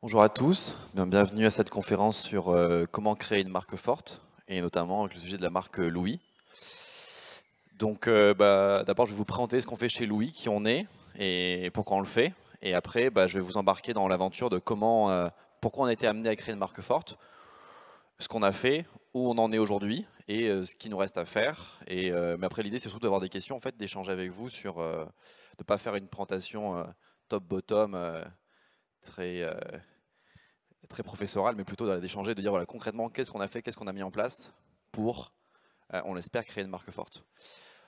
Bonjour à tous, bienvenue à cette conférence sur euh, comment créer une marque forte, et notamment avec le sujet de la marque Louis. Donc euh, bah, d'abord je vais vous présenter ce qu'on fait chez Louis, qui on est, et pourquoi on le fait, et après bah, je vais vous embarquer dans l'aventure de comment, euh, pourquoi on a été amené à créer une marque forte, ce qu'on a fait, où on en est aujourd'hui, et ce qui nous reste à faire. Et, mais après l'idée c'est surtout d'avoir des questions, en fait, d'échanger avec vous sur, de ne pas faire une présentation top-bottom, très, euh, très professorale, mais plutôt d'échanger, de dire voilà, concrètement qu'est-ce qu'on a fait, qu'est-ce qu'on a mis en place pour, euh, on l'espère, créer une marque forte.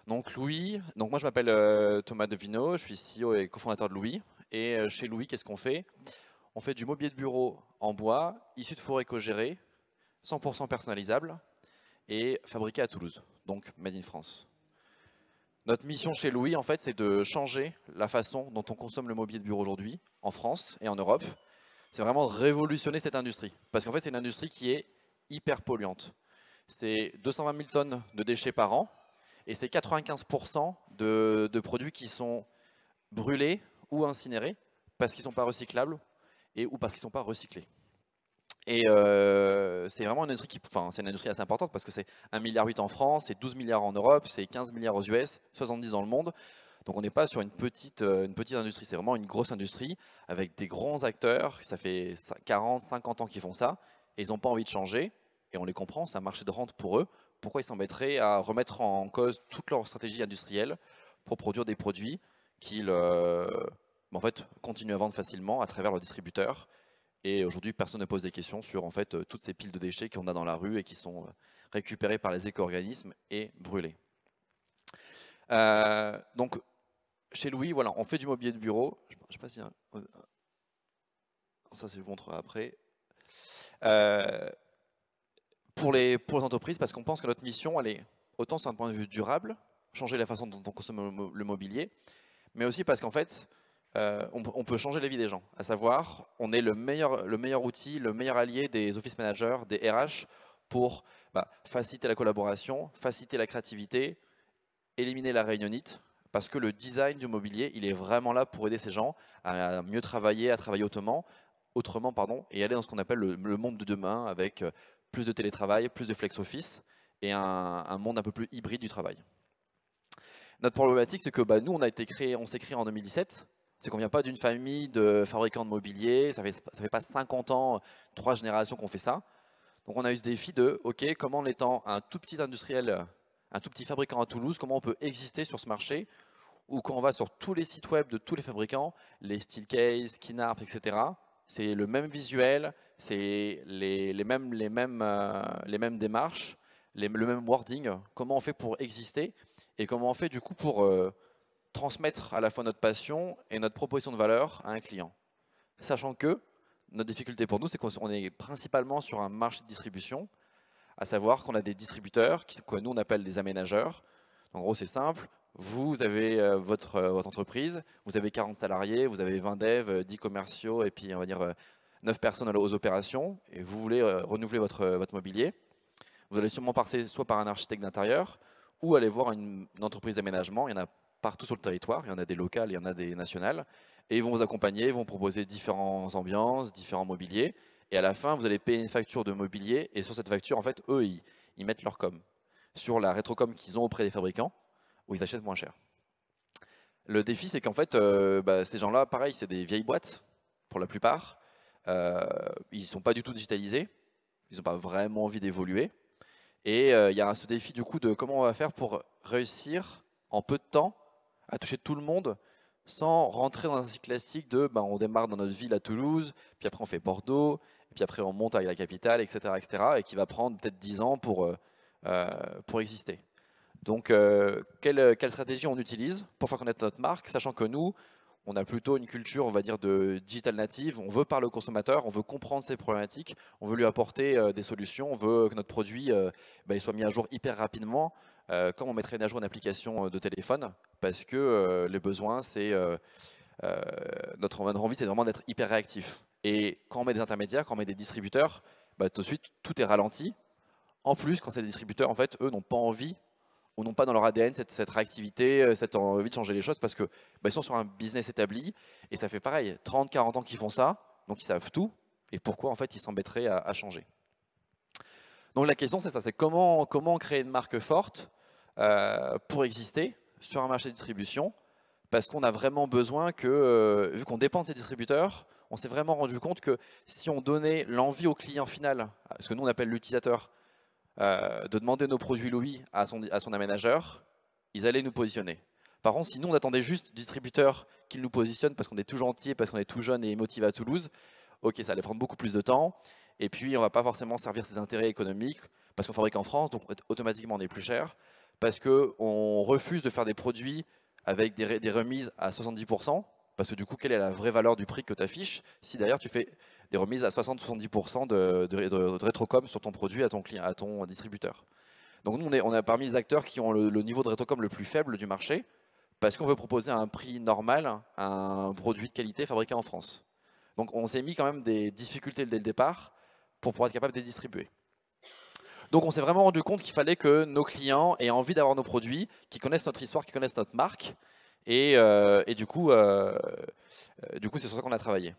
Donc Louis, donc moi je m'appelle euh, Thomas Devino, je suis CEO et cofondateur de Louis. Et chez Louis, qu'est-ce qu'on fait On fait du mobilier de bureau en bois, issu de forêts co-gérées, 100% personnalisable et fabriqué à Toulouse, donc Made in France. Notre mission chez Louis, en fait, c'est de changer la façon dont on consomme le mobilier de bureau aujourd'hui, en France et en Europe. C'est vraiment révolutionner cette industrie. Parce qu'en fait, c'est une industrie qui est hyper polluante. C'est 220 000 tonnes de déchets par an, et c'est 95% de, de, produits qui sont brûlés ou incinérés parce qu'ils ne sont pas recyclables et, ou parce qu'ils ne sont pas recyclés. Et euh, c'est vraiment une industrie enfin, c'est une industrie assez importante parce que c'est 1,8 milliard en France, c'est 12 milliards en Europe, c'est 15 milliards aux US, 70 dans le monde. Donc on n'est pas sur euh, une petite, industrie, c'est vraiment une grosse industrie avec des grands acteurs. Ça fait 40, 50 ans qu'ils font ça et ils n'ont pas envie de changer. Et on les comprend, c'est un marché de rente pour eux. Pourquoi ils s'embêteraient à remettre en cause toute leur stratégie industrielle pour produire des produits qu'ils euh, continuent à vendre facilement à travers leurs distributeurs et aujourd'hui, personne ne pose des questions sur en fait euh, toutes ces piles de déchets qu'on a dans la rue et qui sont euh, récupérées par les éco-organismes et brûlées. Euh, donc, chez Louis, voilà, on fait du mobilier de bureau. Je sais pas si ça, je vous montre après. pour, les, pour les entreprises, parce qu'on pense que notre mission, elle est autant sur un point de vue durable, changer la façon dont on consomme le mobilier, mais aussi parce qu'en fait, euh, on, peut changer la vie des gens. À savoir, on est le meilleur, le meilleur outil, le meilleur allié des office managers, des RH, pour bah, faciliter la collaboration, faciliter la créativité, éliminer la réunionite parce que le design du mobilier, il est vraiment là pour aider ces gens à mieux travailler, à travailler autrement, autrement pardon, et aller dans ce qu'on appelle le, monde de demain, avec euh, plus de télétravail, plus de flex office, et un, monde un peu plus hybride du travail. Notre problématique, c'est que bah, nous, on, a été créé, on s'est créé en 2017, c'est qu'on vient pas d'une famille de fabricants de mobilier, ça fait, ça fait pas 50 ans, trois générations qu'on fait ça. Donc on a eu ce défi de, ok, comment en étant un tout petit industriel, un tout petit fabricant à Toulouse, comment on peut exister sur ce marché Ou quand on va sur tous les sites web de tous les fabricants, les Steelcase, Kinarp, etc., c'est le même visuel, c'est les, mêmes, les, mêmes, les mêmes euh, démarches, le même wording. Comment on fait pour exister et comment on fait du coup pour... Euh, transmettre à la fois notre passion et notre proposition de valeur à un client. Sachant que notre difficulté pour nous, c'est qu'on est principalement sur un marché de distribution, à savoir qu'on a des distributeurs, que nous on appelle des aménageurs. En gros, c'est simple, vous avez euh, votre, euh, votre, entreprise, vous avez 40 salariés, vous avez 20 devs, 10 euh, commerciaux et puis on va dire 9 personnes aux opérations et vous voulez renouveler votre, votre mobilier. Vous allez sûrement passer soit par un architecte d'intérieur ou aller voir une, une entreprise d'aménagement, il y en a partout sur le territoire. Il y en a des locales, il y en a des nationales. Et ils vont vous accompagner, ils vont proposer différentes ambiances, différents mobiliers. Et à la fin, vous allez payer une facture de mobilier. Et sur cette facture, en fait, eux, ils, mettent leur com sur la rétrocom qu'ils ont auprès des fabricants, où ils achètent moins cher. Le défi, c'est qu'en fait, euh, bah, ces gens-là, pareil, c'est des vieilles boîtes, pour la plupart. Euh, ils ne sont pas du tout digitalisés. Ils n'ont pas vraiment envie d'évoluer. Et euh, il y a ce défi, du coup, de comment on va faire pour réussir en peu de temps à toucher tout le monde sans rentrer dans un cycle classique de ben, on démarre dans notre ville à Toulouse, puis après on fait Bordeaux, et puis après on monte avec la capitale, etc. etc. et qui va prendre peut-être 10 ans pour, euh, euh, pour exister. Donc, euh, quelle, stratégie on utilise pour faire connaître notre marque, sachant que nous, on a plutôt une culture, on va dire, de digital native. On veut parler au consommateur, on veut comprendre ses problématiques, on veut lui apporter des solutions, on veut que notre produit bah, il soit mis à jour hyper rapidement, euh, quand on mettrait à jour une application euh, de téléphone, parce que euh, les besoins, c'est notre, envie, c'est vraiment d'être hyper réactif. Et quand on met des intermédiaires, quand on met des distributeurs, bah, tout de suite, tout est ralenti. En plus, quand c'est des distributeurs, en fait, eux n'ont pas envie ou n'ont pas dans leur ADN cette, réactivité, cette envie de changer les choses, parce que bah, ils sont sur un business établi, et ça fait pareil, 30, 40 ans qu'ils font ça, donc ils savent tout, et pourquoi en fait ils s'embêteraient à, changer. Donc la question c'est ça, c'est comment créer une marque forte euh, pour exister sur un marché de distribution, parce qu'on a vraiment besoin que, euh, vu qu'on dépend de ces distributeurs, on s'est vraiment rendu compte que si on donnait l'envie au client final, ce que nous on appelle l'utilisateur, euh, de demander nos produits Louis à son, à son aménageur, ils allaient nous positionner. Par contre, si nous on attendait juste distributeur qu'il nous positionne parce qu'on est tout gentil, parce qu'on est tout jeune et émotif à Toulouse, ok, ça allait prendre beaucoup plus de temps. Et puis, on ne va pas forcément servir ses intérêts économiques parce qu'on fabrique en France, donc automatiquement on est plus cher parce qu'on refuse de faire des produits avec des, remises à 70%, parce que du coup, quelle est la vraie valeur du prix que tu affiches si d'ailleurs tu fais des remises à 60-70% de, de, rétrocom sur ton produit à ton, client, à ton distributeur Donc nous, on est, on parmi les acteurs qui ont le, niveau de rétrocom le plus faible du marché, parce qu'on veut proposer un prix normal un produit de qualité fabriqué en France. Donc on s'est mis quand même des difficultés dès le départ pour pouvoir être capable de les distribuer. Donc on s'est vraiment rendu compte qu'il fallait que nos clients aient envie d'avoir nos produits, qu'ils connaissent notre histoire, qu'ils connaissent notre marque. Et, euh, euh, euh, du coup, c'est sur ça qu'on a travaillé.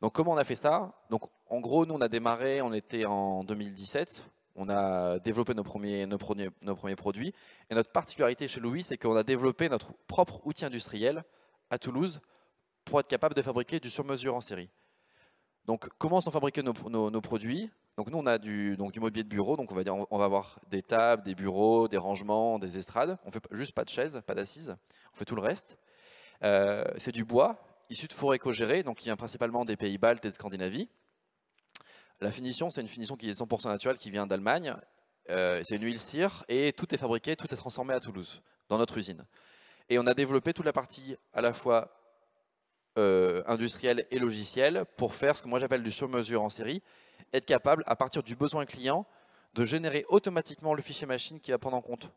Donc comment on a fait ça Donc en gros, nous on a démarré, on était en 2017. On a développé nos premiers, nos premiers, nos premiers produits. Et notre particularité chez Louis, c'est qu'on a développé notre propre outil industriel à Toulouse pour être capable de fabriquer du sur-mesure en série. Donc comment sont fabriqués nos produits donc nous, on a du, donc, du mobilier de bureau, donc on va, dire, on, va avoir des tables, des bureaux, des rangements, des estrades. On fait juste pas de chaises, pas d'assises, on fait tout le reste. Euh, c'est du bois, issu de forêts éco gérées donc qui vient principalement des pays baltes et de Scandinavie. La finition, c'est une finition qui est 100% naturelle, qui vient d'Allemagne. Euh, c'est une huile cire et tout est fabriqué, tout est transformé à Toulouse, dans notre usine. Et on a développé toute la partie à la fois euh, industrielle et logicielle pour faire ce que moi j'appelle du sur-mesure en série, être capable, à partir du besoin client, de générer automatiquement le fichier machine qui va prendre en compte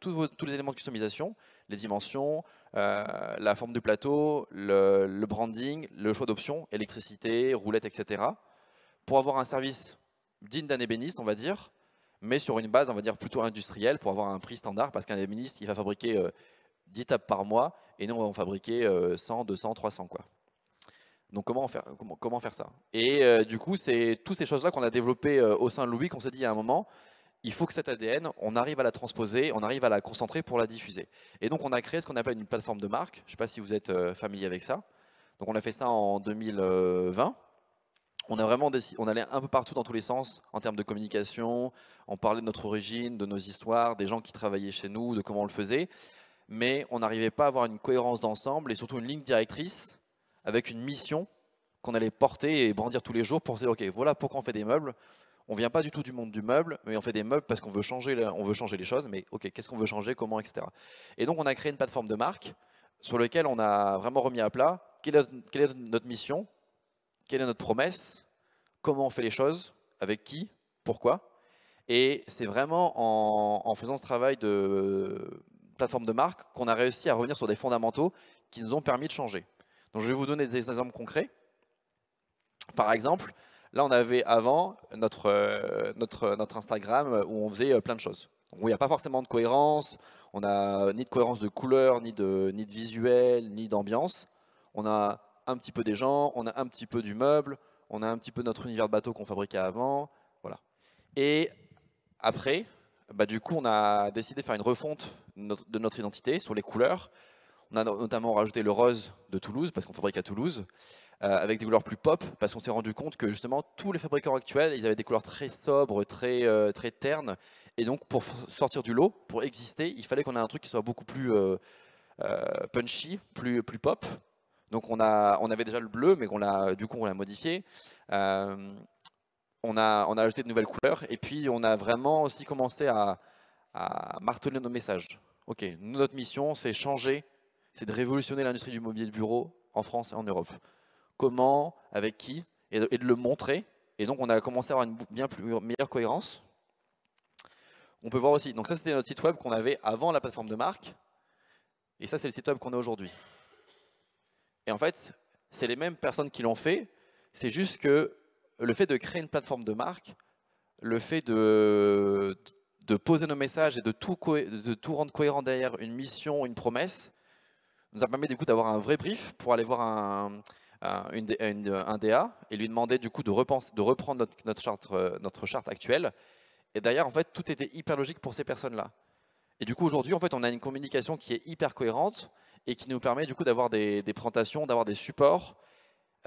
tous, les éléments de customisation, les dimensions, euh, la forme du plateau, le, branding, le choix d'options, électricité, roulette, etc. pour avoir un service digne d'un ébéniste, on va dire, mais sur une base, on va dire, plutôt industrielle, pour avoir un prix standard, parce qu'un ébéniste, il va fabriquer euh, dix 10 tables par mois, et nous, on va en fabriquer 100, 200, 300, quoi. Donc comment, faire, ça Et euh, du coup, c'est toutes ces choses-là qu'on a développées euh, au sein de Louis qu'on s'est dit à un moment, il faut que cet ADN, on arrive à la transposer, on arrive à la concentrer pour la diffuser. Et donc on a créé ce qu'on appelle une plateforme de marque, je ne sais pas si vous êtes euh, familier avec ça. Donc on a fait ça en 2020. On a vraiment on allait un peu partout dans tous les sens en termes de communication, on parlait de notre origine, de nos histoires, des gens qui travaillaient chez nous, de comment on le faisait, mais on n'arrivait pas à avoir une cohérence d'ensemble et surtout une ligne directrice avec une mission qu'on allait porter et brandir tous les jours pour dire, OK, voilà pourquoi on fait des meubles. On vient pas du tout du monde du meuble, mais on fait des meubles parce qu'on veut changer, on veut changer les choses, mais OK, qu'est-ce qu'on veut changer, comment, etc. Et donc, on a créé une plateforme de marque sur laquelle on a vraiment remis à plat quelle est, notre mission, quelle est notre promesse, comment on fait les choses, avec qui, pourquoi. Et c'est vraiment en, en, faisant ce travail de plateforme de marque qu'on a réussi à revenir sur des fondamentaux qui nous ont permis de changer je vais vous donner des exemples concrets. Par exemple, là on avait avant notre, euh, notre, euh, notre Instagram où on faisait euh, plein de choses. Donc, il n'y a pas forcément de cohérence, on n'a ni de cohérence de couleur, ni de, ni de visuel, ni d'ambiance. On a un petit peu des gens, on a un petit peu du meuble, on a un petit peu notre univers de bateau qu'on fabriquait avant, voilà. Et après, bah, du coup, on a décidé de faire une refonte de notre identité sur les couleurs, on a notamment rajouté le rose de Toulouse, parce qu'on fabrique à Toulouse, euh, avec des couleurs plus pop, parce qu'on s'est rendu compte que justement, tous les fabricants actuels, ils avaient des couleurs très sobres, très, euh, très ternes. Et donc, pour sortir du lot, pour exister, il fallait qu'on ait un truc qui soit beaucoup plus euh, punchy, plus, plus pop. Donc, on, avait déjà le bleu, mais on a, du coup, on l'a modifié. on, a, ajouté de nouvelles couleurs. Et puis, on a vraiment aussi commencé à, à marteler nos messages. OK, notre mission, c'est changer c'est de révolutionner l'industrie du mobilier de bureau en France et en Europe. Comment, avec qui, et de, le montrer. Et donc, on a commencé à avoir une bien plus, meilleure cohérence. On peut voir aussi, donc ça c'était notre site web qu'on avait avant la plateforme de marque, et ça c'est le site web qu'on a aujourd'hui. Et en fait, c'est les mêmes personnes qui l'ont fait, c'est juste que le fait de créer une plateforme de marque, le fait de, de poser nos messages et de tout, de tout rendre cohérent derrière une mission, une promesse, nous a permis du coup d'avoir un vrai brief pour aller voir un, DA et lui demander du coup de, repense, de reprendre notre, charte, euh, notre charte actuelle. Et d'ailleurs, en fait, tout était hyper logique pour ces personnes-là. Et du coup, aujourd'hui, en fait, on a une communication qui est hyper cohérente et qui nous permet du coup d'avoir des, présentations, d'avoir des supports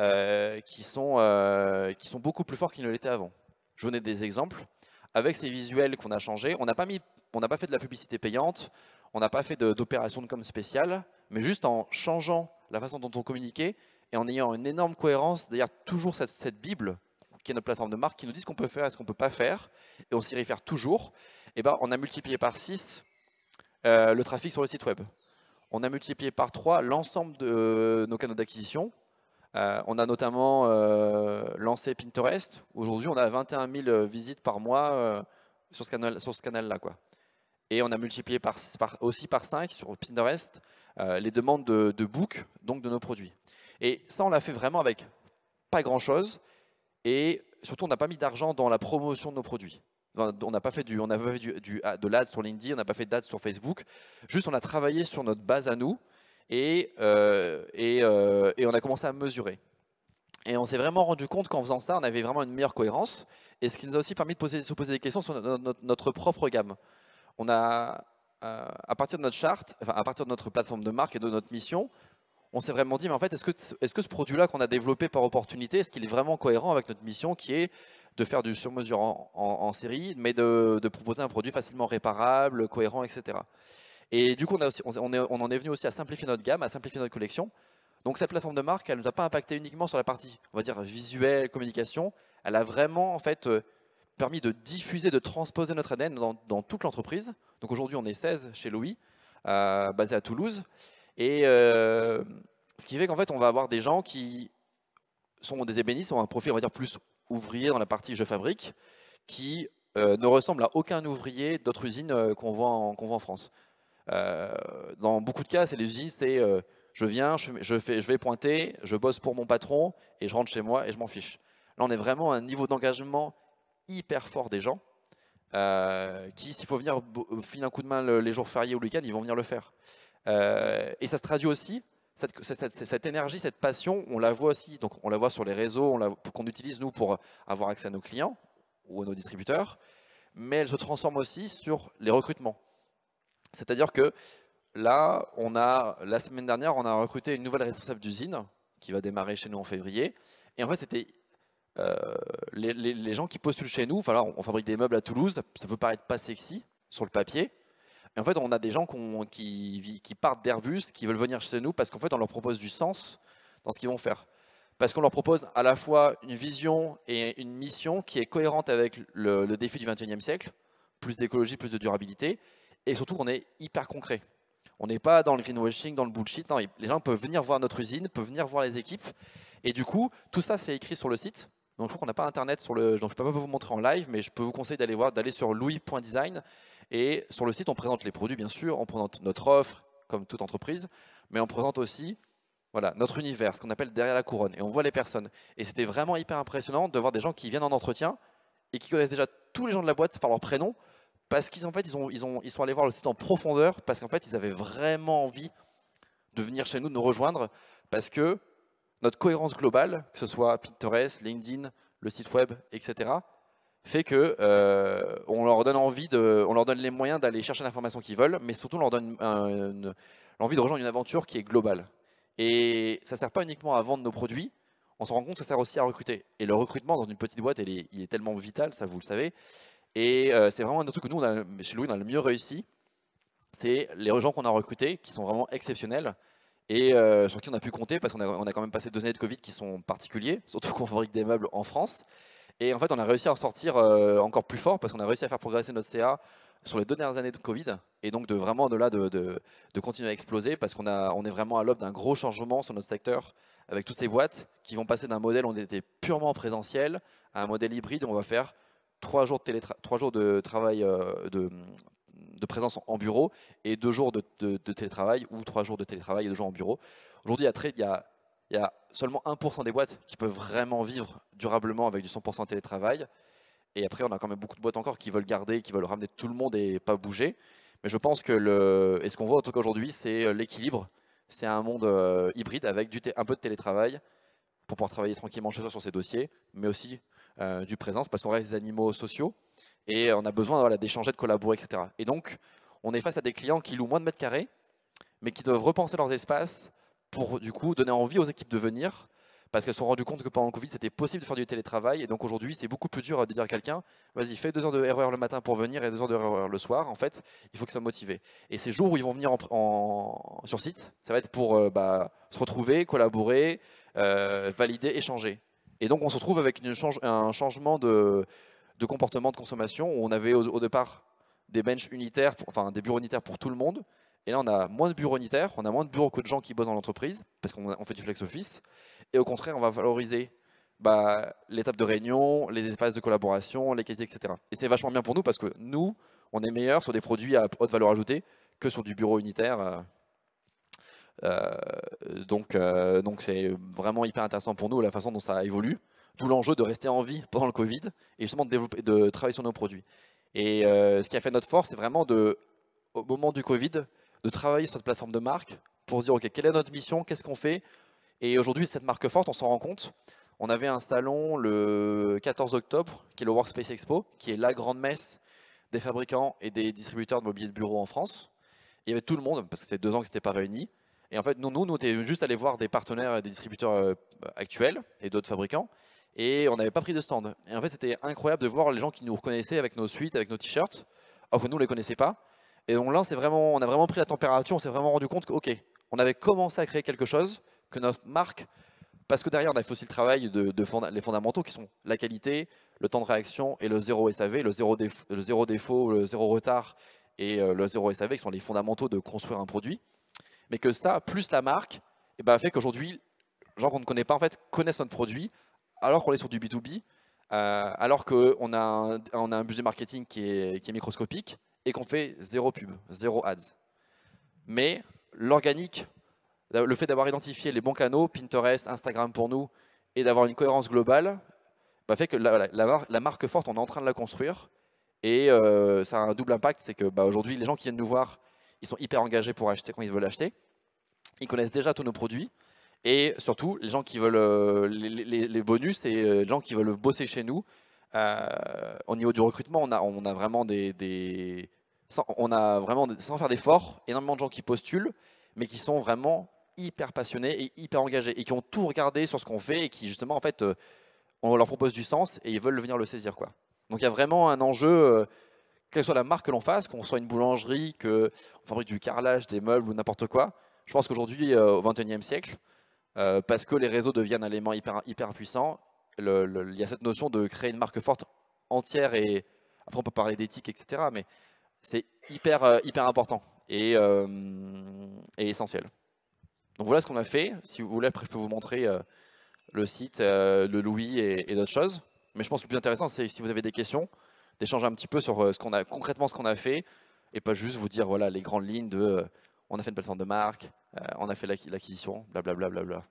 euh, qui, sont, euh, qui sont beaucoup plus forts qu'ils ne l'étaient avant. Je vous donne des exemples. Avec ces visuels qu'on a changés, on n'a pas, mis, on pas fait de la publicité payante, on n'a pas fait d'opération de, com spéciale, mais juste en changeant la façon dont on communiquait et en ayant une énorme cohérence d'ailleurs toujours cette, Bible qui est notre plateforme de marque, qui nous dit ce qu'on peut faire et ce qu'on ne peut pas faire, et on s'y réfère toujours, et eh ben, on a multiplié par 6 euh, le trafic sur le site web. On a multiplié par 3 l'ensemble de euh, nos canaux d'acquisition. Euh, on a notamment lancé Pinterest. Aujourd'hui, on a 21 000 visites par mois sur ce canal-là. canal là et on a multiplié par, aussi par 5 sur Pinterest euh, les demandes de, de book, donc de nos produits. Et ça, on l'a fait vraiment avec pas grand-chose. Et surtout, on n'a pas mis d'argent dans la promotion de nos produits. on n'a pas fait, du, on du, ah, de l'ad sur LinkedIn, on n'a pas fait d'ad sur Facebook. Juste, on a travaillé sur notre base à nous et, euh, euh, et, on a commencé à mesurer. Et on s'est vraiment rendu compte qu'en faisant ça, on avait vraiment une meilleure cohérence. Et ce qui nous a aussi permis de se poser des questions sur notre propre gamme on a, euh, à partir de notre charte, à partir de notre plateforme de marque et de notre mission, on s'est vraiment dit, mais en fait, est-ce que, est que, ce produit-là qu'on a développé par opportunité, est-ce qu'il est vraiment cohérent avec notre mission qui est de faire du sur-mesure en, série, mais de, proposer un produit facilement réparable, cohérent, etc. Et du coup, on, a aussi, on, est, on en est venu aussi à simplifier notre gamme, à simplifier notre collection. Donc cette plateforme de marque, elle ne nous a pas impacté uniquement sur la partie, on va dire, visuelle, communication. Elle a vraiment, en fait, euh, permis de diffuser, de transposer notre ADN dans, toute l'entreprise. Donc aujourd'hui, on est 16 chez Louis, euh, basé à Toulouse. Et euh, ce qui fait qu'en fait, on va avoir des gens qui sont des ébénistes, ont un profil, on va dire, plus ouvrier dans la partie je fabrique, qui euh, ne ressemble à aucun ouvrier d'autres usines qu'on voit, voit, en France. dans beaucoup de cas, c'est les usines, c'est je viens, je, fais, je vais pointer, je bosse pour mon patron, et je rentre chez moi et je m'en fiche. Là, on est vraiment à un niveau d'engagement hyper fort des gens euh, qui, s'il faut venir filer un coup de main les jours fériés ou le week-end, ils vont venir le faire. Euh, et ça se traduit aussi, cette, cette, énergie, cette passion, on la voit aussi, donc on la voit sur les réseaux, qu'on utilise nous pour avoir accès à nos clients ou à nos distributeurs, mais elle se transforme aussi sur les recrutements. C'est-à-dire que là, on a, la semaine dernière, on a recruté une nouvelle responsable d'usine qui va démarrer chez nous en février. Et en fait, c'était euh, les, gens qui postulent chez nous, voilà, on, fabrique des meubles à Toulouse, ça peut paraître pas sexy sur le papier, et en fait, on a des gens qui, partent d'Airbus, qui veulent venir chez nous parce qu'en fait, on leur propose du sens dans ce qu'ils vont faire. Parce qu'on leur propose à la fois une vision et une mission qui est cohérente avec le, défi du 21e siècle, plus d'écologie, plus de durabilité, et surtout on est hyper concret. On n'est pas dans le greenwashing, dans le bullshit. Non, les gens peuvent venir voir notre usine, peuvent venir voir les équipes. Et du coup, tout ça, c'est écrit sur le site. Donc je crois n'a pas internet sur le. Donc je peux pas vous montrer en live, mais je peux vous conseiller d'aller voir, d'aller sur louis.design. Et sur le site, on présente les produits, bien sûr, on présente notre offre, comme toute entreprise, mais on présente aussi voilà, notre univers, ce qu'on appelle derrière la couronne. Et on voit les personnes. Et c'était vraiment hyper impressionnant de voir des gens qui viennent en entretien et qui connaissent déjà tous les gens de la boîte par leur prénom, parce qu'ils en fait, ils, ont, ils, ont, ils sont allés voir le site en profondeur, parce qu'en fait, ils avaient vraiment envie de venir chez nous, de nous rejoindre, parce que notre cohérence globale, que ce soit Pinterest, LinkedIn, le site web, etc., fait que euh, on leur donne envie de, on leur donne les moyens d'aller chercher l'information qu'ils veulent, mais surtout on leur donne l'envie de rejoindre une aventure qui est globale. Et ça ne sert pas uniquement à vendre nos produits, on se rend compte que ça sert aussi à recruter. Et le recrutement dans une petite boîte, il est, il est tellement vital, ça vous le savez. Et euh, c'est vraiment un truc que nous, chez Louis, on a le mieux réussi. C'est les gens qu'on a recrutés, qui sont vraiment exceptionnels, et euh, sur qui on a pu compter parce qu'on a, on a, quand même passé deux années de Covid qui sont particuliers, surtout qu'on fabrique des meubles en France. Et en fait, on a réussi à en sortir euh, encore plus fort parce qu'on a réussi à faire progresser notre CA sur les deux dernières années de Covid et donc de vraiment au-delà de, de, continuer à exploser parce qu'on a, on est vraiment à l'aube d'un gros changement sur notre secteur avec toutes ces boîtes qui vont passer d'un modèle où on était purement présentiel à un modèle hybride où on va faire trois jours de, télétra- trois jours de travail euh, de de présence en bureau et deux jours de, télétravail ou trois jours de télétravail et deux jours en bureau. Aujourd'hui, à Trade, il y a, il y seulement 1% des boîtes qui peuvent vraiment vivre durablement avec du 100% télétravail. Et après, on a quand même beaucoup de boîtes encore qui veulent garder, qui veulent ramener tout le monde et pas bouger. Mais je pense que le, et ce qu'on voit en tout cas aujourd'hui, c'est euh, l'équilibre. C'est un monde euh, hybride avec du un peu de télétravail pour pouvoir travailler tranquillement chez soi sur ses dossiers, mais aussi euh, du présence parce qu'on reste des animaux sociaux et on a besoin d'échanger, de collaborer, etc. Et donc, on est face à des clients qui louent moins de mètres carrés, mais qui doivent repenser leurs espaces pour, du coup, donner envie aux équipes de venir, parce qu'elles se sont rendues compte que pendant le Covid, c'était possible de faire du télétravail, et donc aujourd'hui, c'est beaucoup plus dur de dire à quelqu'un, vas-y, fais deux heures de RER le matin pour venir et deux heures de RER le soir, en fait, il faut que ça motivé. Et ces jours où ils vont venir sur site, ça va être pour euh, bah, se retrouver, collaborer, euh, valider, échanger. Et donc, on se retrouve avec un changement de de comportement de consommation où on avait au, départ des benches unitaires, enfin des bureaux unitaires pour tout le monde. Et là, on a moins de bureaux unitaires, on a moins de bureaux que de gens qui bossent dans l'entreprise, parce qu'on fait du flex office. Et au contraire, on va valoriser bah, l'étape de réunion, les espaces de collaboration, les casiers, etc. Et c'est vachement bien pour nous, parce que nous, on est meilleurs sur des produits à haute valeur ajoutée que sur du bureau unitaire. Euh, euh, donc, euh, donc c'est vraiment hyper intéressant pour nous la façon dont ça évolue. D'où l'enjeu de rester en vie pendant le Covid et justement de, développer, de travailler sur nos produits. Et euh, ce qui a fait notre force, c'est vraiment de, au moment du Covid, de travailler sur notre plateforme de marque pour dire, OK, quelle est notre mission, qu'est-ce qu'on fait Et aujourd'hui, cette marque forte, on s'en rend compte. On avait un salon le 14 octobre, qui est le Workspace Expo, qui est la grande messe des fabricants et des distributeurs de mobilier de bureau en France. il y avait tout le monde, parce que c'était deux ans qu'ils n'étaient pas réunis. Et en fait, nous, nous, nous, on était juste allés voir des partenaires et des distributeurs euh, actuels et d'autres fabricants et on n'avait pas pris de stand. Et en fait, c'était incroyable de voir les gens qui nous reconnaissaient avec nos suites, avec nos t-shirts, alors que nous, on ne les connaissait pas. Et donc là, vraiment, on a vraiment pris la température, on s'est vraiment rendu compte que, OK, on avait commencé à créer quelque chose, que notre marque, parce que derrière, on a fait aussi le travail de, les fondamentaux qui sont la qualité, le temps de réaction et le zéro SAV, le zéro, zéro défaut, le zéro retard et euh, le zéro SAV, qui sont les fondamentaux de construire un produit. Mais que ça, plus la marque, et eh ben, fait qu'aujourd'hui, les gens qu'on ne connaît pas en fait connaissent notre produit, alors qu'on est sur du B2B, euh, alors qu'on a, on a un budget marketing qui est, microscopique et qu'on fait zéro pub, zéro ads. Mais l'organique, le fait d'avoir identifié les bons canaux, Pinterest, Instagram pour nous, et d'avoir une cohérence globale, bah, fait que la, marque forte, on est en train de la construire. Et euh, ça a un double impact, c'est que bah, aujourd'hui, les gens qui viennent nous voir, ils sont hyper engagés pour acheter quand ils veulent acheter. Ils connaissent déjà tous nos produits. Et surtout, les gens qui veulent euh, les, bonus et euh, les gens qui veulent bosser chez nous, euh, au niveau du recrutement, on a, vraiment des, sans, on a vraiment, sans faire d'efforts, énormément de gens qui postulent, mais qui sont vraiment hyper passionnés et hyper engagés et qui ont tout regardé sur ce qu'on fait et qui justement en fait on leur propose du sens et ils veulent venir le saisir quoi. Donc il y a vraiment un enjeu quelle soit la marque que l'on fasse, qu'on soit une boulangerie, qu'on fabrique du carrelage, des meubles ou n'importe quoi. Je pense qu'aujourd'hui au 21e siècle, euh, parce que les réseaux deviennent un élément hyper, hyper puissant. il y a cette notion de créer une marque forte entière et après on peut parler d'éthique, etc. Mais c'est hyper, euh, hyper important euh, et, essentiel. Donc voilà ce qu'on a fait. Si vous voulez, après je peux vous montrer le site, le Louis et, et d'autres choses. Mais je pense que le plus intéressant, c'est si vous avez des questions, d'échanger un petit peu sur ce qu'on a concrètement ce qu'on a fait et pas juste vous dire voilà les grandes lignes de on a fait une plateforme de marque, euh, on a fait l'acquisition, blablabla. Bla,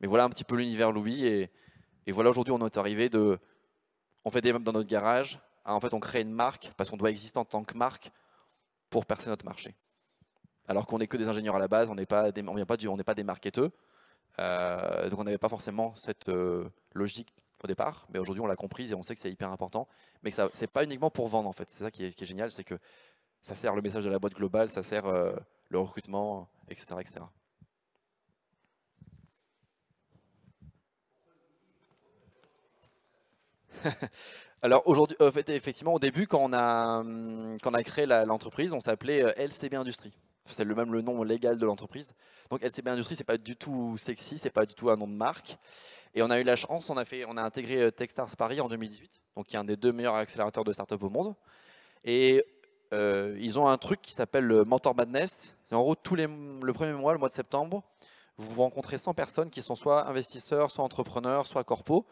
Mais voilà un petit peu l'univers Louis. Et, voilà, aujourd'hui, on est arrivé de. On fait des meubles dans notre garage. en fait, on crée une marque parce qu'on doit exister en tant que marque pour percer notre marché. Alors qu'on n'est que des ingénieurs à la base, on n'est pas, des, on pas, on n'est pas des marketeurs. Euh, donc on n'avait pas forcément cette euh, logique au départ, mais aujourd'hui on l'a comprise et on sait que c'est hyper important. Mais ça n'est pas uniquement pour vendre en fait. C'est ça qui qui est génial, c'est que ça sert le message de la boîte globale, ça sert euh, le recrutement, etc. etc. Alors aujourd'hui, euh, effectivement, au début, quand on a, hum, a créé l'entreprise, on s'appelait euh, LCB Industries. C'est le même le nom légal de l'entreprise. Donc LCB Industrie, c'est pas du tout sexy, c'est pas du tout un nom de marque. Et on a eu la chance, on a, fait, on a intégré Techstars Paris en 2018, donc qui est un des deux meilleurs accélérateurs de startups au monde. Et euh, ils ont un truc qui s'appelle le Mentor Madness. en gros, tous les, le premier mois, le mois de septembre, vous rencontrez 100 personnes qui sont soit investisseurs, soit entrepreneurs, soit corpos.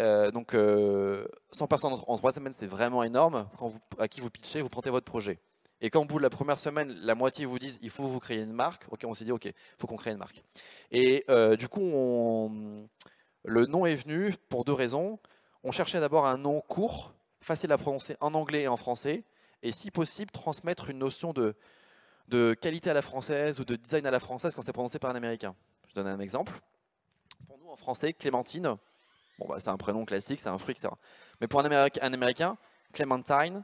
Euh, donc, 100 euh, personnes en, trois 3 semaines, c'est vraiment énorme. Quand vous, à qui vous pitchez, vous présentez votre projet. Et quand au bout de la première semaine, la moitié vous disent il faut vous créer une marque, on s'est dit ok, il faut qu'on crée une marque. Et du coup, le nom est venu pour deux raisons. On cherchait d'abord un nom court, facile à prononcer en anglais et en français et si possible transmettre une notion de, de qualité à la française ou de design à la française quand c'est prononcé par un américain. Je donne un exemple. Pour nous en français, Clémentine, bon bah, c'est un prénom classique, c'est un fruit, etc. Mais pour un, américain, Clementine,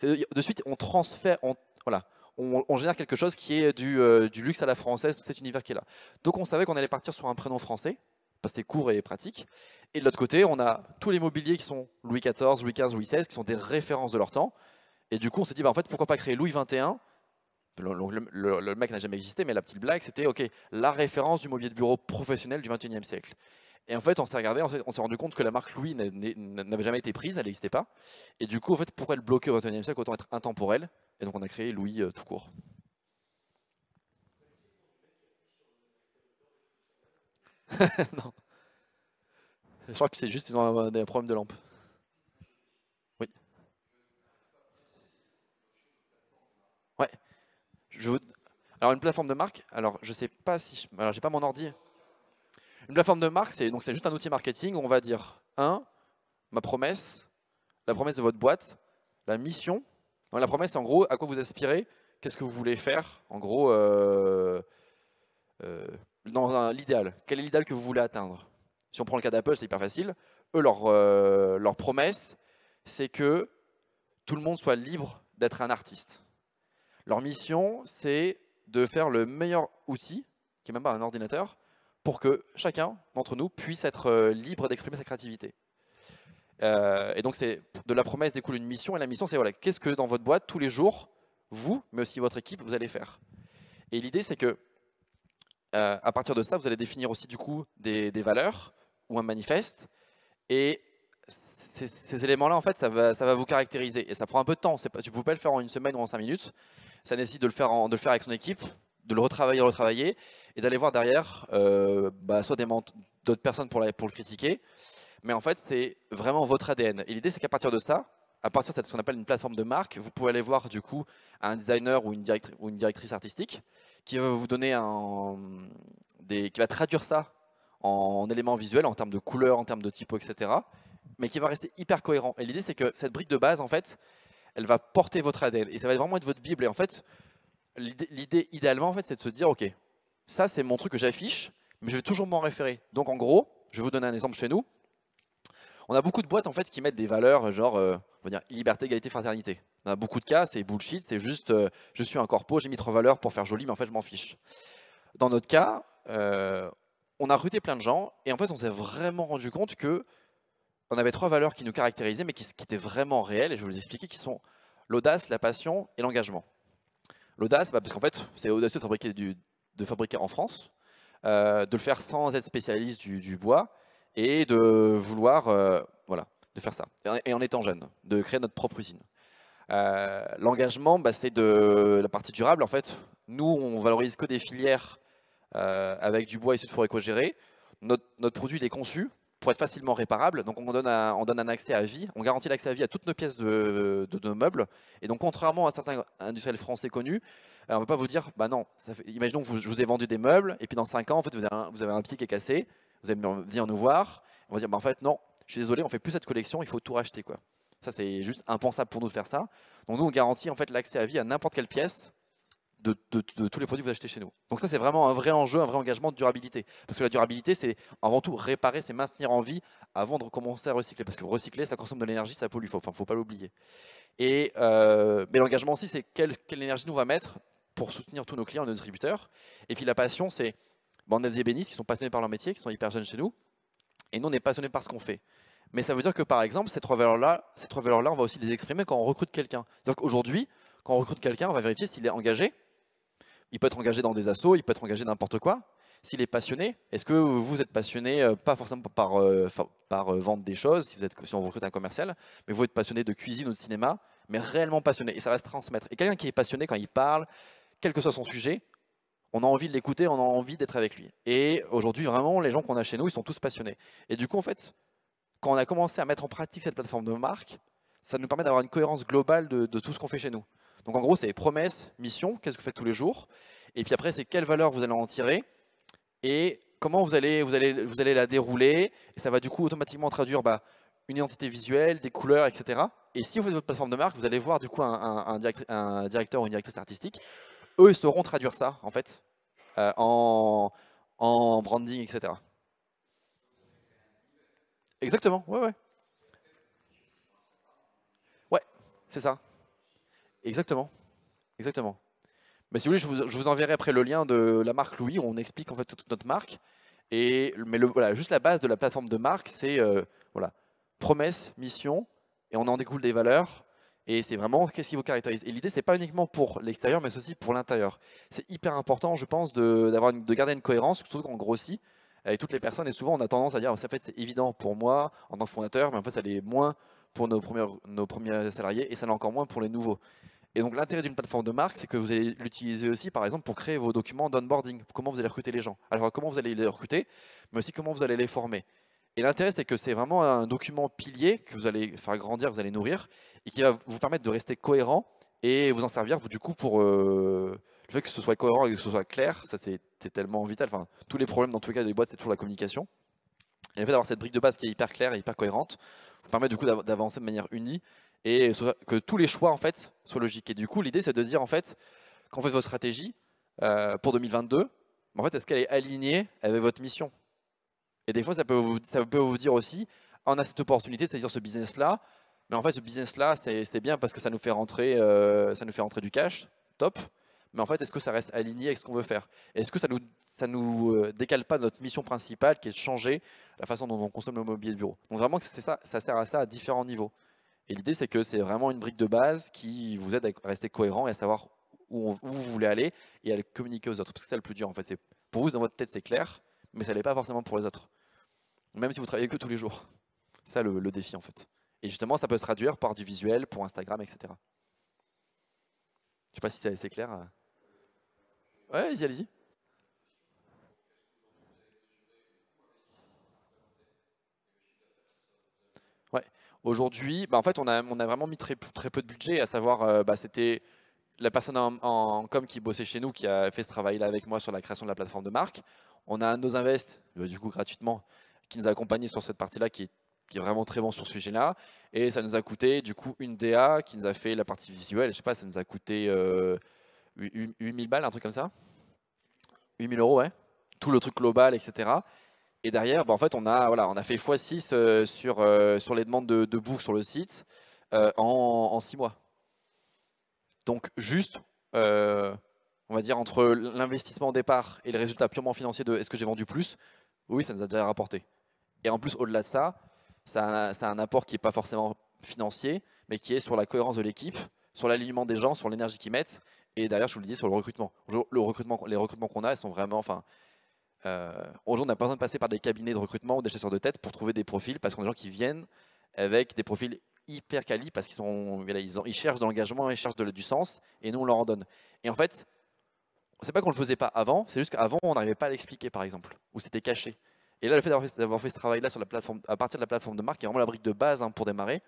de suite on transfère, on, voilà, on, génère quelque chose qui est du, euh, du luxe à la française, tout cet univers qui est là. Donc on savait qu'on allait partir sur un prénom français, parce que c'est court et pratique. Et de l'autre côté, on a tous les mobiliers qui sont Louis XIV, Louis XV, Louis XVI, qui sont des références de leur temps, et du coup, on s'est dit, bah, en fait, pourquoi pas créer Louis 21 le, mec n'a jamais existé, mais la petite blague, c'était, OK, la référence du mobilier de bureau professionnel du 21e siècle. Et en fait, on s'est regardé, on s'est rendu compte que la marque Louis n'avait jamais été prise, elle n'existait pas. Et du coup, en fait, pourquoi le bloquer au 21e siècle Autant être intemporel. Et donc, on a créé Louis euh, tout court. non. Je crois que c'est juste un problème de lampe. Alors une plateforme de marque, alors je sais pas si... Je... Alors j'ai pas mon ordi. Une plateforme de marque, c'est donc c'est juste un outil marketing où on va dire, un, ma promesse, la promesse de votre boîte, la mission. la promesse, c'est en gros à quoi vous aspirez, qu'est-ce que vous voulez faire, en gros, euh, euh, dans l'idéal. Quel est l'idéal que vous voulez atteindre Si on prend le cas d'Apple, c'est hyper facile. Eux, leur euh, promesse, c'est que tout le monde soit libre d'être un artiste. Leur mission, c'est de faire le meilleur outil, qui est même pas un ordinateur, pour que chacun d'entre nous puisse être euh, libre d'exprimer sa créativité. Euh, et donc, c'est de la promesse découle une mission, et la mission, c'est voilà, qu'est-ce que dans votre boîte, tous les jours, vous, mais aussi votre équipe, vous allez faire. Et l'idée, c'est que euh, à partir de ça, vous allez définir aussi du coup des, des valeurs ou un manifeste. Et ces, éléments-là, en fait, ça va, ça va vous caractériser. Et ça prend un peu de temps. Pas, tu ne peux pas le faire en une semaine ou en cinq minutes ça nécessite de le, faire de faire avec son équipe, de le retravailler, retravailler, et d'aller voir derrière euh, bah, soit d'autres personnes pour, pour le critiquer, mais en fait, c'est vraiment votre ADN. Et l'idée, c'est qu'à partir de ça, à partir de ce qu'on appelle une plateforme de marque, vous pouvez aller voir du coup un designer ou une, ou une directrice artistique qui va vous donner un, des, qui va traduire ça en, en éléments visuels, en termes de couleurs, en termes de typos, etc. Mais qui va rester hyper cohérent. Et l'idée, c'est que cette brique de base, en fait, elle va porter votre adèle, Et ça va vraiment être votre Bible. Et en fait, l'idée idéalement, en fait, c'est de se dire, OK, ça c'est mon truc que j'affiche, mais je vais toujours m'en référer. Donc en gros, je vais vous donner un exemple chez nous. On a beaucoup de boîtes en fait qui mettent des valeurs euh, genre euh, on va dire liberté, égalité, fraternité. On a beaucoup de cas, c'est bullshit, c'est juste euh, je suis un corpo, j'ai mis trois valeurs pour faire joli, mais en fait je m'en fiche. Dans notre cas, on a ruté plein de gens et en fait on s'est vraiment rendu compte que on avait trois valeurs qui nous caractérisaient, mais qui, étaient vraiment réelles, et je vais vous expliquer, qui sont l'audace, la passion et l'engagement. L'audace, bah, parce qu'en fait, c'est audacieux de fabriquer, en France, euh, de le faire sans être spécialiste du, bois, et de vouloir, euh, voilà, de faire ça, et en étant jeune, de créer notre propre usine. Euh, l'engagement, bah, c'est de la partie durable. En fait, nous, on valorise que des filières avec du bois issu de forêts éco-gérées. Notre, notre, produit, il est conçu pour être facilement réparable. Donc on donne, un, on donne un accès à vie, on garantit l'accès à vie à toutes nos pièces de, nos meubles. Et donc contrairement à certains industriels français connus, euh, on ne peut pas vous dire, bah non, ça imaginons que je vous ai vendu des meubles, et puis dans 5 ans, en fait, vous avez, un, pied qui est cassé, vous allez venir nous voir, on va dire, bah en fait non, je suis désolé, on fait plus cette collection, il faut tout racheter. quoi. Ça c'est juste impensable pour nous de faire ça. Donc nous on garantit en fait l'accès à vie à n'importe quelle pièce, de, tous les produits que vous achetez chez nous. Donc ça, c'est vraiment un vrai enjeu, un vrai engagement de durabilité. Parce que la durabilité, c'est avant tout réparer, c'est maintenir en vie avant de recommencer à recycler. Parce que recycler, ça consomme de l'énergie, ça pollue. Enfin, il ne faut pas l'oublier. Et euh, mais l'engagement aussi, c'est quelle, énergie nous va mettre pour soutenir tous nos clients, nos distributeurs. Et puis la passion, c'est on a des ébénistes qui sont passionnés par leur métier, qui sont hyper jeunes chez nous, et nous, on est passionnés par ce qu'on fait. Mais ça veut dire que par exemple, ces trois valeurs-là, ces trois valeurs-là, on va aussi les exprimer quand on recrute quelqu'un. cest à quand on recrute quelqu'un, on va vérifier s'il est engagé, il peut être engagé dans des assos, il peut être engagé n'importe quoi. S'il est passionné, est-ce que vous êtes passionné, euh, pas forcément par, euh, par euh, vendre des choses, si, vous êtes, si on recrute un commercial, mais vous êtes passionné de cuisine ou de cinéma, mais réellement passionné, et ça va se transmettre. Et quelqu'un qui est passionné quand il parle, quel que soit son sujet, on a envie de l'écouter, on a envie d'être avec lui. Et aujourd'hui, vraiment, les gens qu'on a chez nous, ils sont tous passionnés. Et du coup, en fait, quand on a commencé à mettre en pratique cette plateforme de marque, ça nous permet d'avoir une cohérence globale de tout ce qu'on fait chez nous. Donc en gros, c'est promesses, missions, qu'est-ce que vous faites tous les jours, et puis après, c'est quelle valeur vous allez en tirer, et comment vous allez, vous allez, vous allez la dérouler, et ça va du coup automatiquement traduire bah, une identité visuelle, des couleurs, etc. Et si vous faites votre plateforme de marque, vous allez voir du coup un, directeur ou une directrice artistique, eux, ils sauront traduire ça, en fait, euh, en, en branding, etc. Exactement, ouais, ouais. Ouais, c'est ça. Exactement. Exactement. Mais si vous voulez, je vous, enverrai après le lien de la marque Louis, où on explique en fait toute notre marque. Et, mais voilà, juste la base de la plateforme de marque, c'est euh, voilà, promesse, mission, et on en découle des valeurs. Et c'est vraiment qu'est-ce qui vous caractérise. Et l'idée, c'est pas uniquement pour l'extérieur, mais aussi pour l'intérieur. C'est hyper important, je pense, de, de garder une cohérence, surtout quand on grossit avec toutes les personnes. Et souvent, on a tendance à dire, ça fait c'est évident pour moi en tant que fondateur, mais en fait, ça l'est moins pour nos, premiers, nos premiers salariés, et ça l'est encore moins pour les nouveaux. Et donc l'intérêt d'une plateforme de marque, c'est que vous allez l'utiliser aussi, par exemple, pour créer vos documents d'onboarding, comment vous allez recruter les gens. Alors comment vous allez les recruter, mais aussi comment vous allez les former. Et l'intérêt, c'est que c'est vraiment un document pilier que vous allez faire grandir, vous allez nourrir, et qui va vous permettre de rester cohérent et vous en servir, du coup, pour euh, le fait que ce soit cohérent et que ce soit clair, ça c'est tellement vital. Enfin, tous les problèmes, dans tous les cas, des boîtes, c'est toujours la communication. Et le fait d'avoir cette brique de base qui est hyper claire et hyper cohérente, vous permet du coup d'avancer de manière unie et que tous les choix en fait soient logiques. Et du coup, l'idée c'est de dire en fait, quand vous faites votre stratégie euh, pour 2022, en fait, est-ce qu'elle est alignée avec votre mission Et des fois, ça peut, vous, ça peut vous dire aussi, on a cette opportunité, c'est-à-dire ce business-là, mais en fait, ce business-là, c'est bien parce que ça nous fait rentrer, euh, ça nous fait rentrer du cash, top. Mais en fait, est-ce que ça reste aligné avec ce qu'on veut faire Est-ce que ça nous, ça nous euh, décale pas notre mission principale qui est de changer la façon dont on consomme le mobilier de bureau Donc vraiment, ça, ça sert à ça à différents niveaux. Et l'idée, c'est que c'est vraiment une brique de base qui vous aide à rester cohérent et à savoir où, vous voulez aller et à communiquer aux autres. Parce que c'est le plus dur, en fait. Pour vous, dans votre tête, c'est clair, mais ça ne l'est pas forcément pour les autres. Même si vous travaillez que tous les jours. C'est ça le, défi, en fait. Et justement, ça peut se traduire par du visuel, pour Instagram, etc. Je ne sais pas si c'est assez clair. Euh. Ouais, allez-y. Aujourd'hui, bah, en fait, on a, on a vraiment mis très, peu de budget, à savoir, euh, bah, c'était la personne en, com qui bossait chez nous, qui a fait ce travail-là avec moi sur la création de la plateforme de marque. On a nos invest, euh, du coup gratuitement, qui nous a accompagnés sur cette partie-là, qui, qui est, vraiment très bon sur ce sujet-là. Et ça nous a coûté, du coup, une DA qui nous a fait la partie visuelle. Je sais pas, ça nous a coûté euh, 8000 balles, un truc comme ça. 8000 euros, ouais. Tout le truc global, etc. Et derrière, bah, en fait, on a, voilà, on a fait x6 euh, sur, euh, sur les demandes de, de sur le site euh, en 6 mois. Donc juste, on va dire, entre l'investissement au départ et le résultat purement financier de est-ce que j'ai vendu plus, oui, ça nous a déjà rapporté. Et en plus, au-delà de ça, ça un apport qui n'est pas forcément financier, mais qui est sur la cohérence de l'équipe, sur l'alignement des gens, sur l'énergie qu'ils mettent, et derrière, je vous le dis, sur le recrutement. Le recrutement les recrutements qu'on a, ils sont vraiment... Enfin, euh, aujourd'hui, on n'a pas besoin de passer par des cabinets de recrutement ou des chasseurs de tête pour trouver des profils parce qu'on a des gens qui viennent avec des profils hyper quali parce qu'ils sont, ils, cherchent de l'engagement, ils cherchent de, du sens, et nous on leur en donne. Et en fait, on sait pas qu'on le faisait pas avant, c'est juste qu'avant on n'arrivait pas à l'expliquer par exemple, ou c'était caché. Et là, le fait d'avoir fait, ce travail-là sur la plateforme, à partir de la plateforme de marque, qui est vraiment la brique de base hein, pour démarrer,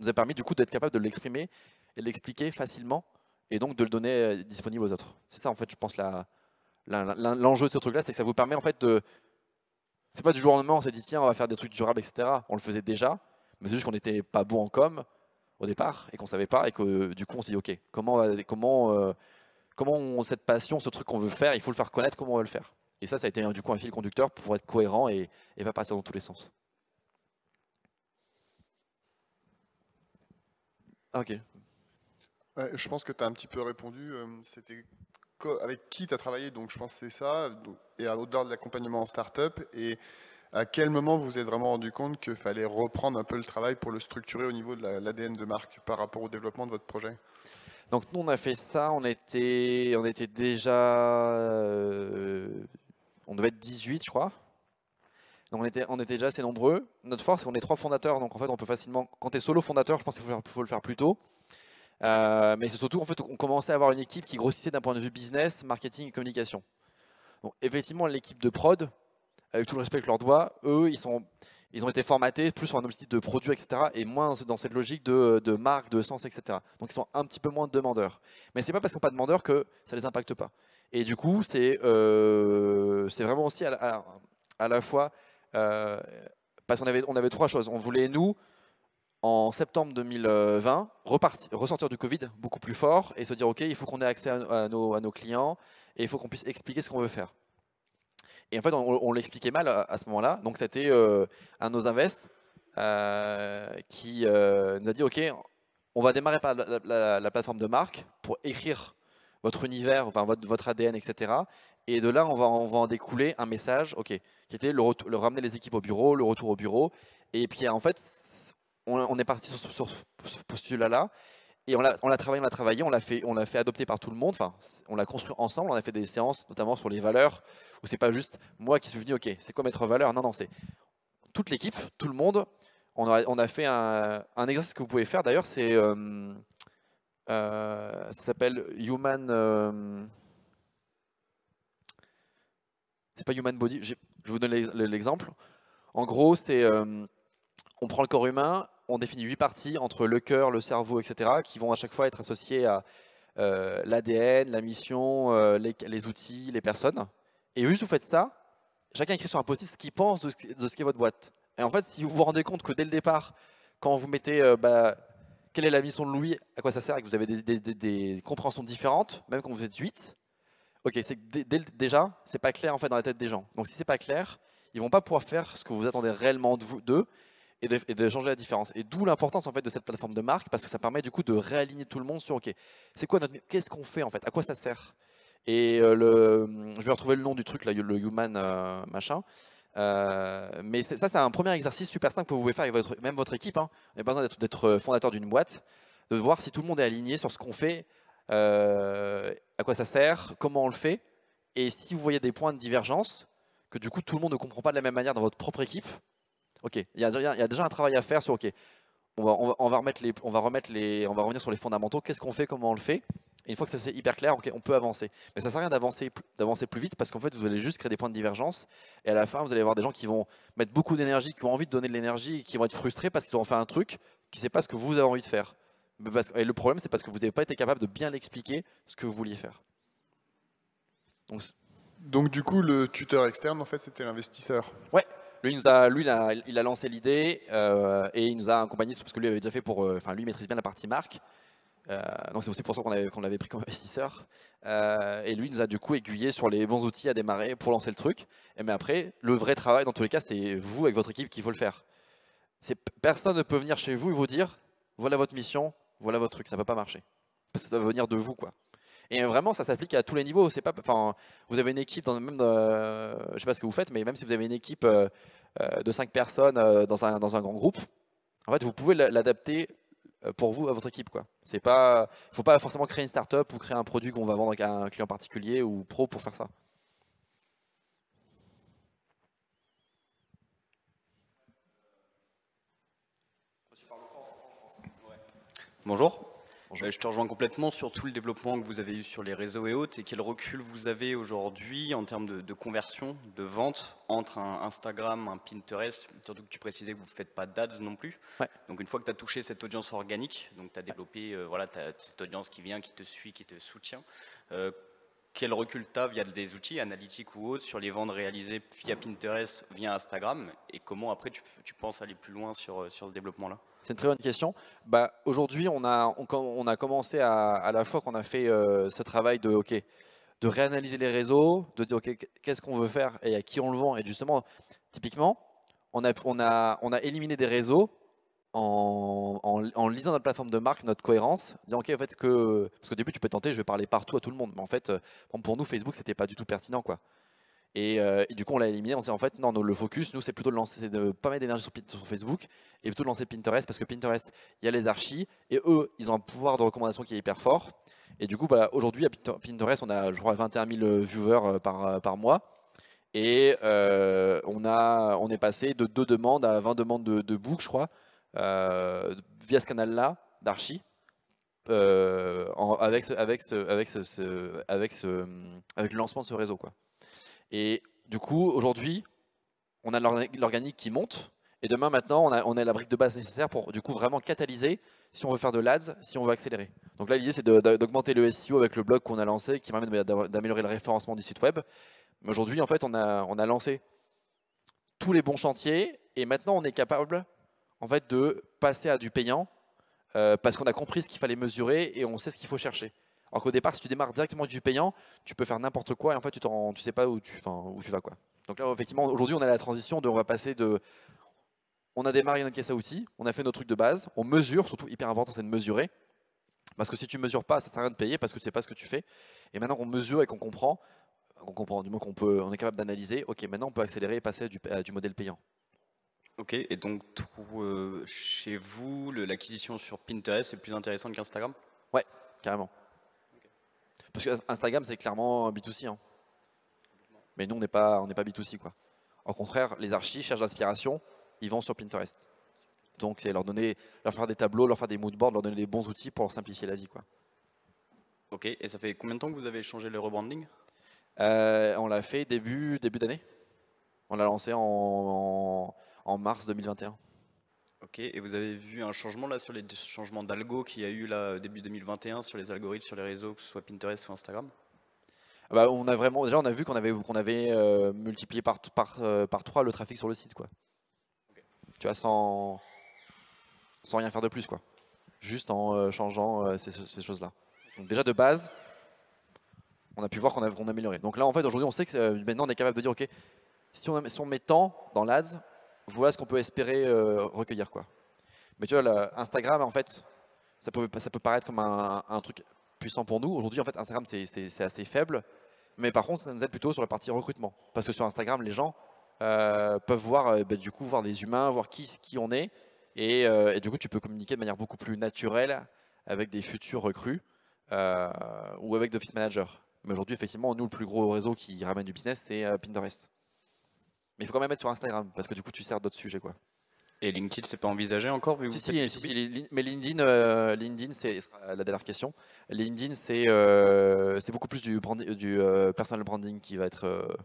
nous a permis du coup d'être capable de l'exprimer et de l'expliquer facilement, et donc de le donner euh, disponible aux autres. C'est ça en fait, je pense la, L'enjeu de ce truc-là, c'est que ça vous permet en fait de... C'est pas du jour au lendemain, on s'est dit tiens, on va faire des trucs durables, etc. On le faisait déjà, mais c'est juste qu'on n'était pas bon en com au départ et qu'on savait pas et que du coup on s'est dit ok, comment, euh, comment, euh, comment cette passion, ce truc qu'on veut faire, il faut le faire connaître, comment on va le faire Et ça, ça a été hein, du coup un fil conducteur pour être cohérent et, et pas partir dans tous les sens. Ah, ok. je pense que tu as un petit peu répondu. Euh, c'était avec qui tu as travaillé, donc je pense que c'est ça, et au-delà de l'accompagnement en start-up, et à quel moment vous vous êtes vraiment rendu compte qu'il fallait reprendre un peu le travail pour le structurer au niveau de l'ADN de marque par rapport au développement de votre projet Donc nous, on a fait ça, on était, on était déjà... Euh, on devait être 18, je crois. Donc on était, on était déjà assez nombreux. Notre force, c'est qu'on est trois fondateurs, donc en fait, on peut facilement... Quand tu es solo fondateur, je pense qu'il faut le faire plus tôt. Euh, mais c'est surtout, en fait, on commençait à avoir une équipe qui grossissait d'un point de vue business, marketing et communication. effectivement, l'équipe de prod, avec tout le respect que je leur dois, eux, ils, sont, ils ont été formatés plus sur un objectif de produit, etc., et moins dans cette logique de, de marque, de sens, etc. Donc, ils sont un petit peu moins demandeurs. Mais c'est pas parce qu'ils sont pas demandeurs que ça les impacte pas. Et du coup, c'est euh, vraiment aussi à la, à la fois... Euh, parce qu'on avait, on avait trois choses. On voulait, nous, en septembre 2020, reparti ressortir du Covid beaucoup plus fort et se dire, OK, il faut qu'on ait accès à, nos, à, nos, clients et il faut qu'on puisse expliquer ce qu'on veut faire. Et en fait, on, l'expliquait mal à, ce moment-là. Donc, c'était euh, un de nos invests euh, qui euh, nous a dit, OK, on va démarrer par la, plateforme de marque pour écrire votre univers, enfin votre, votre ADN, etc. Et de là, on va, on va en découler un message, OK, qui était le, le ramener les équipes au bureau, le retour au bureau. Et puis, en fait, on, est parti sur, ce postulat-là. Et on l'a travaillé, on l'a travaillé, on l'a fait, adopter par tout le monde. Enfin, on l'a construit ensemble. On a fait des séances, notamment sur les valeurs, où c'est pas juste moi qui suis venu. Ok, c'est quoi mettre valeur Non, non, c'est toute l'équipe, tout le monde. On a, fait un, exercice que vous pouvez faire. D'ailleurs, c'est euh, euh, ça s'appelle Human. Euh, c'est pas Human Body. Je vous donne l'exemple. En gros, c'est on prend le corps humain, on définit huit parties entre le cœur, le cerveau, etc., qui vont à chaque fois être associées à euh, l'ADN, la mission, euh, les, outils, les personnes. Et juste vous faites ça, chacun écrit sur un post-it ce qu'il pense de, de ce qu'est votre boîte. Et en fait, si vous vous rendez compte que dès le départ, quand vous mettez euh, bah, quelle est la mission de Louis, à quoi ça sert, et que vous avez des, compréhensions différentes, même quand vous êtes huit, ok, c'est déjà, c'est pas clair en fait dans la tête des gens. Donc si c'est pas clair, ils vont pas pouvoir faire ce que vous attendez réellement d'eux, et de, changer la différence. Et d'où l'importance en fait de cette plateforme de marque parce que ça permet du coup de réaligner tout le monde sur ok, c'est quoi notre, qu'est-ce qu'on fait en fait, à quoi ça sert. Et euh, le, je vais retrouver le nom du truc là, le human euh, machin. Euh, mais ça, c'est un premier exercice super simple que vous pouvez faire avec votre, même votre équipe. Hein. n'a pas besoin d'être fondateur d'une boîte, de voir si tout le monde est aligné sur ce qu'on fait, à quoi ça sert, comment on le fait. Et si vous voyez des points de divergence, que du coup tout le monde ne comprend pas de la même manière dans votre propre équipe, Ok, il y, a déjà un travail à faire sur ok, on va, remettre les, on va revenir sur les fondamentaux. Qu'est-ce qu'on fait, comment on le fait et une fois que ça c'est hyper clair, on peut avancer. Mais ça sert à rien d'avancer, d'avancer plus vite parce qu'en fait, vous allez juste créer des points de divergence. Et à la fin, vous allez avoir des gens qui vont mettre beaucoup d'énergie, qui ont envie de donner de l'énergie, qui vont être frustrés parce qu'ils ont fait un truc qui ne sait pas ce que vous avez envie de faire. et le problème, c'est parce que vous n'avez pas été capable de bien l'expliquer ce que vous vouliez faire. Donc, Donc du coup, le tuteur externe, en fait, c'était l'investisseur. Ouais, lui, il, a, lancé l'idée euh, et il nous a accompagné, parce que lui avait déjà fait pour. Euh, enfin, lui maîtrise bien la partie marque. donc euh, c'est aussi pour ça qu'on l'avait pris comme investisseur. et lui nous a du coup aiguillé sur les bons outils à démarrer pour lancer le truc. mais après, le vrai travail dans tous les cas, c'est vous avec votre équipe qui faut le faire. Personne ne peut venir chez vous et vous dire voilà votre mission, voilà votre truc, ça ne va pas marcher. ça doit venir de vous quoi. Et vraiment, ça s'applique à tous les niveaux. C'est pas, enfin, vous avez une équipe dans même, euh, je sais pas ce que vous faites, mais même si vous avez une équipe euh, euh, de 5 personnes dans, un, dans un grand groupe, en fait, vous pouvez l'adapter pour vous à votre équipe quoi. C'est pas, faut pas forcément créer une start-up ou créer un produit qu'on va vendre à un client particulier ou pro pour faire ça. Bonjour. Bah, je te rejoins complètement sur tout le développement que vous avez eu sur les réseaux et autres et quel recul vous avez aujourd'hui en termes de, conversion, de vente entre un Instagram, un Pinterest, surtout que tu précisais que vous ne faites pas d'ads non plus. Donc une fois que tu as touché cette audience organique, donc tu as développé euh, voilà, cette audience qui vient, qui te suit, qui te soutient, euh, quel recul tu as via des outils analytiques ou autres sur les ventes réalisées via Pinterest, via Instagram et comment après tu, tu penses aller plus loin sur, euh, sur ce développement-là c'est une très bonne question. Bah, Aujourd'hui, on a, on, on, a commencé à, à la fois qu'on a fait euh, ce travail de, ok, de réanalyser les réseaux, de dire ok, qu'est-ce qu'on veut faire et à qui on le vend. Et justement, typiquement, on a, on a, on a éliminé des réseaux en, en, lisant notre plateforme de marque, notre cohérence, en disant en fait, que, parce qu'au début, tu peux tenter, je vais parler partout à tout le monde. Mais en fait, euh, pour nous, Facebook, n'était pas du tout pertinent. quoi. Euh, et, du coup, on l'a éliminé. On s'est en fait, non, le focus, nous, c'est plutôt de lancer, de pas mettre d'énergie sur, sur, Facebook et plutôt de lancer Pinterest parce que Pinterest, il y a les archis et eux, ils ont un pouvoir de recommandation qui est hyper fort. Et du coup, bah, aujourd'hui, à Pinterest, on a, je crois, 21 000 euh, viewers euh, par, par mois. Et on, a, on est passé de 2 demandes à 20 demandes de, de book, je crois, via ce canal-là d'archis. avec, ce, avec, ce, avec, ce, avec, avec le lancement de ce réseau. quoi. Et du coup, aujourd'hui, on a l'organique qui monte. Et demain, maintenant, on a, la brique de base nécessaire pour du coup vraiment catalyser si on veut faire de l'ADS, si on veut accélérer. Donc là, l'idée, c'est d'augmenter le SEO avec le blog qu'on a lancé qui permet bah, d'améliorer le référencement du site web. Mais aujourd'hui, en fait, on a, lancé tous les bons chantiers et maintenant, on est capable en fait, de passer à du payant euh, parce qu'on a compris ce qu'il fallait mesurer et on sait ce qu'il faut chercher. Alors qu'au départ, si tu démarres directement du payant, tu peux faire n'importe quoi et en fait, tu ne sais pas où tu, où tu vas. Quoi. Donc là, effectivement, aujourd'hui, on a la transition de on va passer de. On a démarré une caisse à outils, on a fait nos trucs de base, on mesure, surtout hyper important, c'est de mesurer. Parce que si tu ne mesures pas, ça ne sert à rien de payer parce que tu ne sais pas ce que tu fais. Et maintenant qu'on mesure et qu'on comprend, qu'on comprend, du moins qu'on peut, on est capable d'analyser, ok, maintenant on peut accélérer et passer du, modèle payant. Ok, et donc euh, chez vous, l'acquisition sur Pinterest est plus intéressante qu'Instagram Ouais, carrément. Parce que Instagram, c'est clairement B2C. Hein. Mais nous, on n'est pas, on pas B2C. Quoi. Au contraire, les archis cherchent l'inspiration, ils vont sur Pinterest. Donc, c'est leur, donner, leur faire des tableaux, leur faire des moodboards, leur donner des bons outils pour leur simplifier la vie. Quoi. Ok, et ça fait combien de temps que vous avez changé le rebranding euh, On l'a fait début, début d'année. On l'a lancé en, en mars 2021. Ok, et vous avez vu un changement là sur les changements d'algo qu'il y a eu là début 2021 sur les algorithmes, sur les réseaux, que ce soit Pinterest ou Instagram ah bah, on a vraiment, déjà on a vu qu'on avait, qu'on avait euh, multiplié par, par, 3 euh, le trafic sur le site quoi. Tu vois, sans, sans rien faire de plus quoi. Juste en euh, changeant ces, choses-là. Donc déjà de base, on a pu voir qu'on a, amélioré. Donc là en fait aujourd'hui on sait que maintenant on est capable de dire ok, si on, si on met tant dans l'ADS, voilà ce qu'on peut espérer euh, recueillir. quoi. Mais tu vois, Instagram, en fait, ça peut, ça peut paraître comme un, truc puissant pour nous. Aujourd'hui, en fait, Instagram, c'est assez faible. Mais par contre, ça nous aide plutôt sur la partie recrutement. Parce que sur Instagram, les gens euh, peuvent voir, euh, bah, du coup, voir des humains, voir qui, qui on est. Et, et, du coup, tu peux communiquer de manière beaucoup plus naturelle avec des futurs recrues ou avec d'office managers. Mais aujourd'hui, effectivement, nous, le plus gros réseau qui ramène du business, c'est Pinterest. Mais il faut quand même être sur Instagram, parce que du coup, tu sers d'autres sujets. quoi. Et LinkedIn, c'est pas envisagé encore vu si, si, Mais LinkedIn, euh, LinkedIn c'est la dernière question. LinkedIn, c'est euh, c'est beaucoup plus du, du euh, personal branding qui va être.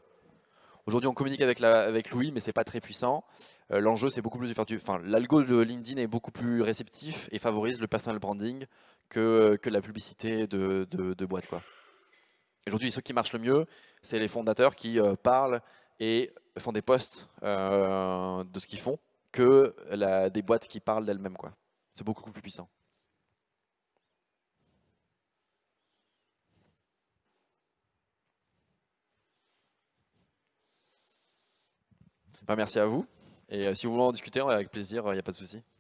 Aujourd'hui, on communique avec, la, avec Louis, mais c'est pas très puissant. L'enjeu, c'est beaucoup plus de faire Enfin, l'algo de LinkedIn est beaucoup plus réceptif et favorise le personal branding que, que la publicité de, de, de boîte. Aujourd'hui, ceux qui marchent le mieux, c'est les fondateurs qui parlent et font des postes euh, de ce qu'ils font que des boîtes qui parlent d'elles-mêmes. C'est beaucoup plus puissant. Bah, merci à vous. Et euh, si vous voulez en discuter, avec plaisir, il euh, n'y a pas de souci.